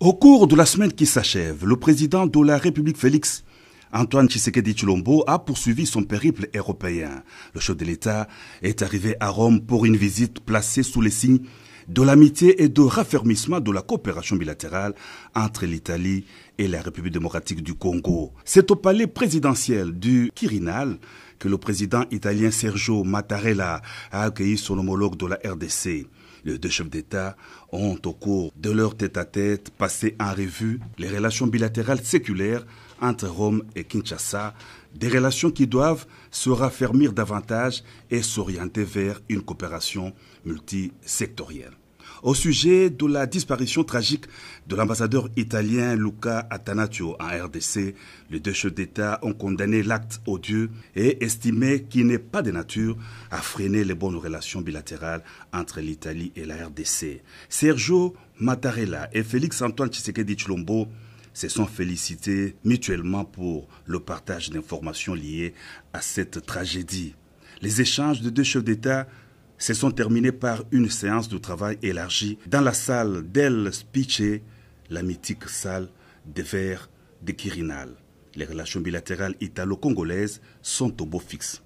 Au cours de la semaine qui s'achève, le président de la République Félix Antoine Tshisekedi Chilombo a poursuivi son périple européen. Le chef de l'État est arrivé à Rome pour une visite placée sous les signes de l'amitié et de raffermissement de la coopération bilatérale entre l'Italie et la République démocratique du Congo. C'est au palais présidentiel du Quirinal que le président italien Sergio Mattarella a accueilli son homologue de la RDC. Les deux chefs d'État ont, au cours de leur tête-à-tête, passé en revue les relations bilatérales séculaires entre Rome et Kinshasa, des relations qui doivent se raffermir davantage et s'orienter vers une coopération multisectorielle au sujet de la disparition tragique de l'ambassadeur italien Luca Attanaccio en RDC. Les deux chefs d'État ont condamné l'acte odieux et estimé qu'il n'est pas de nature à freiner les bonnes relations bilatérales entre l'Italie et la RDC. Sergio Mattarella et Félix-Antoine Tshisekedi Chilombo se sont félicités mutuellement pour le partage d'informations liées à cette tragédie. Les échanges de deux chefs d'État se sont terminées par une séance de travail élargie dans la salle d'El Spiche, la mythique salle des verres de Quirinal. Les relations bilatérales italo-congolaises sont au beau fixe.